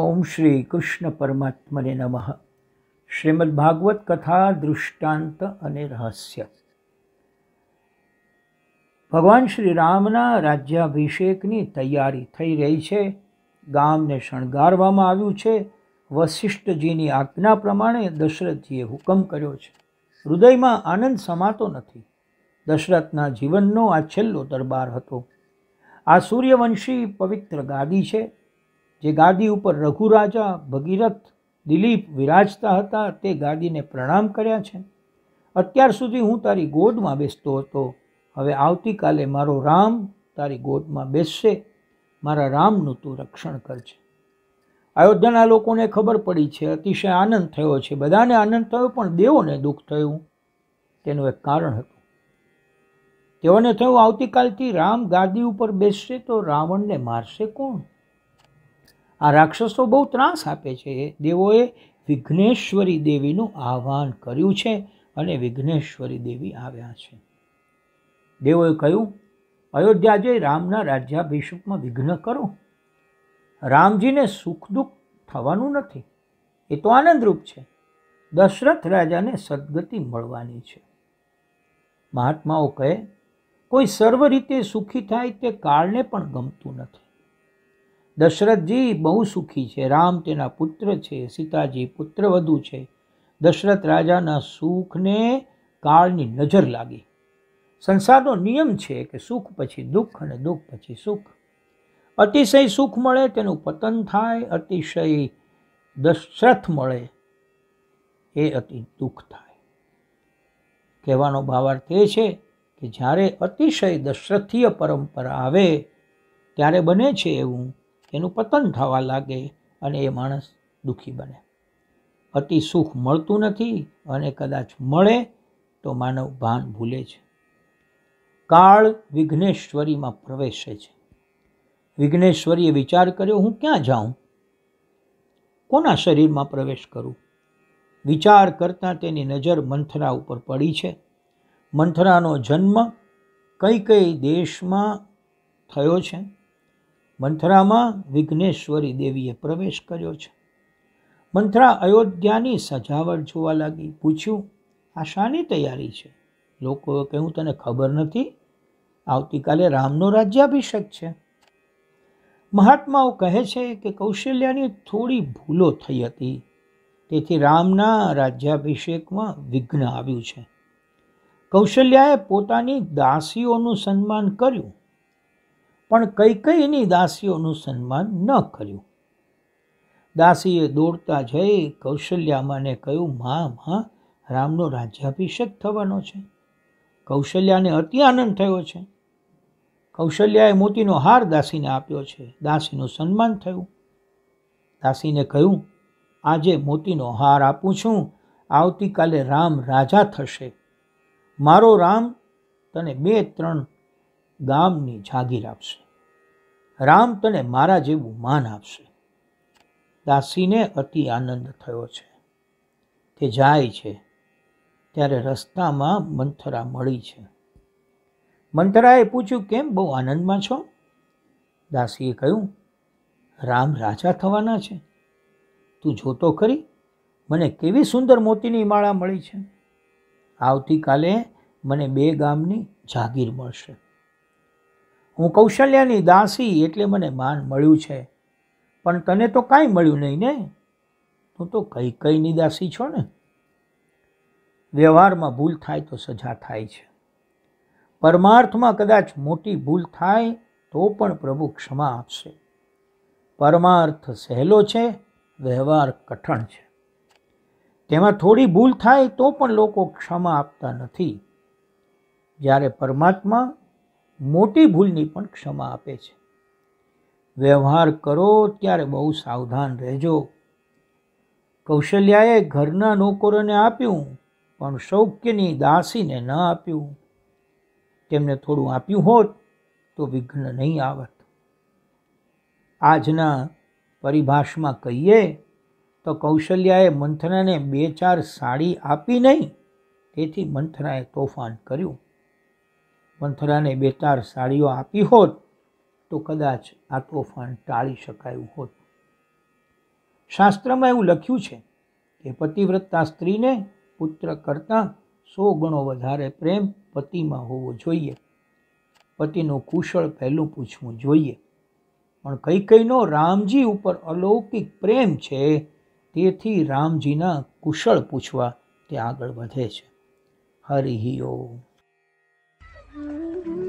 ઓમ શ્રી કૃષ્ણ પરમાત્મને નમઃ શ્રીમદ ભાગવત કથા દૃષ્ટાંત અને રહસ્ય ભગવાન શ્રી રામના રાજ્યાભિષેકની તૈયારી થઈ રહી છે ગામને શણગારવામાં આવ્યું છે વશિષ્ઠજીની આજ્ઞા પ્રમાણે દશરથજીએ હુકમ કર્યો છે હૃદયમાં આનંદ સમાતો નથી દશરથના જીવનનો આ છેલ્લો દરબાર હતો આ સૂર્યવંશી પવિત્ર ગાદી છે જે ગાદી ઉપર રઘુરાજા ભગીરથ દિલીપ વિરાજતા હતા તે ગાદીને પ્રણામ કર્યા છે અત્યાર સુધી હું તારી ગોદમાં બેસતો હતો હવે આવતીકાલે મારો રામ તારી ગોદમાં બેસશે મારા રામનું તું રક્ષણ કરજે અયોધ્યાના લોકોને ખબર પડી છે અતિશય આનંદ થયો છે બધાને આનંદ થયો પણ દેવોને દુઃખ થયું તેનું એક કારણ હતું તેઓને થયું આવતીકાલથી રામ ગાદી ઉપર બેસશે તો રાવણને મારશે કોણ આ રાક્ષસો બહુ ત્રાસ આપે છે દેવોએ વિઘ્નેશ્વરી દેવીનું આહ્વાન કર્યું છે અને વિઘ્નેશ્વરી દેવી આવ્યા છે દેવોએ કહ્યું અયોધ્યા જઈ રામના રાજ્યાભિષેકમાં વિઘ્ન કરો રામજીને સુખ દુઃખ થવાનું નથી એ તો આનંદરૂપ છે દશરથ રાજાને સદગતિ મળવાની છે મહાત્માઓ કહે કોઈ સર્વ રીતે સુખી થાય તે કાળને પણ ગમતું નથી દશરથજી બહુ સુખી છે રામ તેના પુત્ર છે સીતાજી પુત્ર વધુ છે દશરથ રાજાના સુખને કાળની નજર લાગી સંસારનો નિયમ છે કે સુખ પછી દુઃખ અને દુઃખ પછી સુખ અતિશય સુખ મળે તેનું પતન થાય અતિશય દશરથ મળે એ અતિ દુઃખ થાય કહેવાનો ભાવાર્થ એ છે કે જ્યારે અતિશય દશરથીય પરંપરા આવે ત્યારે બને છે એવું એનું પતન થવા લાગે અને એ માણસ દુઃખી બને અતિ સુખ મળતું નથી અને કદાચ મળે તો માનવ ભાન ભૂલે છે કાળ વિઘ્નેશ્વરીમાં પ્રવેશે છે વિઘ્નેશ્વરીએ વિચાર કર્યો હું ક્યાં જાઉં કોના શરીરમાં પ્રવેશ કરું વિચાર કરતાં તેની નજર મંથરા ઉપર પડી છે મંથરાનો જન્મ કઈ કઈ દેશમાં થયો છે મંથરામાં વિઘ્નેશ્વરી દેવીએ પ્રવેશ કર્યો છે મંથરા અયોધ્યાની સજાવટ જોવા લાગી પૂછ્યું આ શાની તૈયારી છે લોકો કે તને ખબર નથી આવતીકાલે રામનો રાજ્યાભિષેક છે મહાત્માઓ કહે છે કે કૌશલ્યાની થોડી ભૂલો થઈ હતી તેથી રામના રાજ્યાભિષેકમાં વિઘ્ન આવ્યું છે કૌશલ્યાએ પોતાની દાસીઓનું સન્માન કર્યું પણ કઈ કઈ એની દાસીઓનું સન્માન ન કર્યું દાસીએ દોડતા જઈ કૌશલ્યામાને કહ્યું મા મા રામનો રાજ્યાભિષેક થવાનો છે કૌશલ્યાને અતિ આનંદ થયો છે કૌશલ્યાએ મોતીનો હાર દાસીને આપ્યો છે દાસીનું સન્માન થયું દાસીને કહ્યું આજે મોતીનો હાર આપું છું આવતીકાલે રામ રાજા થશે મારો રામ તને બે ત્રણ ગામની જાગીર આપશે રામ તને મારા જેવું માન આપશે દાસીને અતિ આનંદ થયો છે તે જાય છે ત્યારે રસ્તામાં મંથરા મળી છે મંથરાએ પૂછ્યું કેમ બહુ આનંદમાં છો દાસીએ કહ્યું રામ રાજા થવાના છે તું જોતો ખરી મને કેવી સુંદર મોતીની માળા મળી છે આવતીકાલે મને બે ગામની જાગીર મળશે હું કૌશલ્યાની દાસી એટલે મને માન મળ્યું છે પણ તને તો કાંઈ મળ્યું નહીં ને તું તો કઈ કઈની દાસી છો ને વ્યવહારમાં ભૂલ થાય તો સજા થાય છે પરમાર્થમાં કદાચ મોટી ભૂલ થાય તો પણ પ્રભુ ક્ષમા આપશે પરમાર્થ સહેલો છે વ્યવહાર કઠણ છે તેમાં થોડી ભૂલ થાય તો પણ લોકો ક્ષમા આપતા નથી જ્યારે પરમાત્મા મોટી ભૂલની પણ ક્ષમા આપે છે વ્યવહાર કરો ત્યારે બહુ સાવધાન રહેજો કૌશલ્યાએ ઘરના નોકરોને આપ્યું પણ સૌક્યની દાસીને ન આપ્યું તેમને થોડું આપ્યું હોત તો વિઘ્ન નહીં આવત આજના પરિભાષમાં કહીએ તો કૌશલ્યાએ મંથનાને બે ચાર સાડી આપી નહીં તેથી મંથનાએ તોફાન કર્યું મંથરાને બેતાર સાડીઓ આપી હોત તો કદાચ આ તોફાન ટાળી શકાયું હોત શાસ્ત્રમાં એવું લખ્યું છે કે પતિવ્રતા સ્ત્રીને પુત્ર કરતાં સો ગણો વધારે પ્રેમ પતિમાં હોવો જોઈએ પતિનું કુશળ પહેલું પૂછવું જોઈએ પણ કઈ કઈનો રામજી ઉપર અલૌકિક પ્રેમ છે તેથી રામજીના કુશળ પૂછવા તે આગળ વધે છે હરિ ઓમ Thank you.